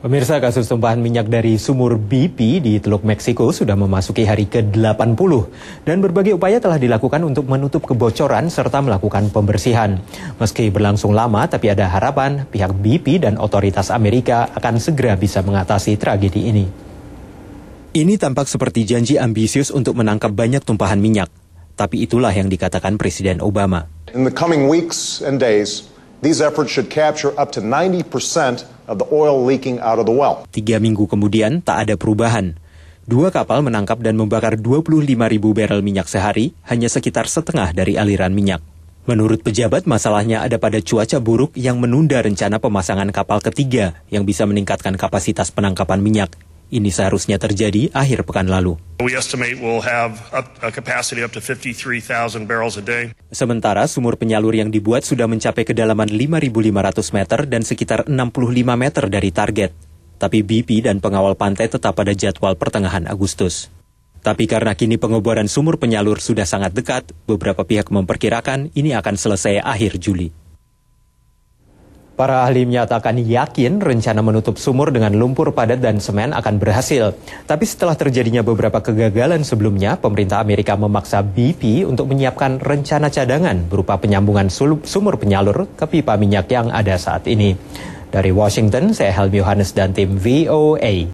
Pemirsa kasus tumpahan minyak dari sumur BP di Teluk Meksiko sudah memasuki hari ke-80 dan berbagai upaya telah dilakukan untuk menutup kebocoran serta melakukan pembersihan. Meski berlangsung lama tapi ada harapan pihak BP dan otoritas Amerika akan segera bisa mengatasi tragedi ini. Ini tampak seperti janji ambisius untuk menangkap banyak tumpahan minyak, tapi itulah yang dikatakan Presiden Obama. In the coming weeks and days, These efforts should capture up to 90% of the oil leaking out of the well. Tiga minggu kemudian, tak ada perubahan. Dua kapal menangkap dan membakar 25 ribu barrel minyak sehari, hanya sekitar setengah dari aliran minyak. Menurut pejabat, masalahnya ada pada cuaca buruk yang menunda rencana pemasangan kapal ketiga yang bisa meningkatkan kapasitas penangkapan minyak ini seharusnya terjadi akhir pekan lalu. Sementara sumur penyalur yang dibuat sudah mencapai kedalaman 5.500 meter dan sekitar 65 meter dari target. Tapi BP dan pengawal pantai tetap pada jadwal pertengahan Agustus. Tapi karena kini pengeboran sumur penyalur sudah sangat dekat, beberapa pihak memperkirakan ini akan selesai akhir Juli. Para ahli menyatakan yakin rencana menutup sumur dengan lumpur padat dan semen akan berhasil. Tapi setelah terjadinya beberapa kegagalan sebelumnya, pemerintah Amerika memaksa BP untuk menyiapkan rencana cadangan berupa penyambungan sumur penyalur ke pipa minyak yang ada saat ini. Dari Washington, saya Helmi Yohanes dan tim VOA.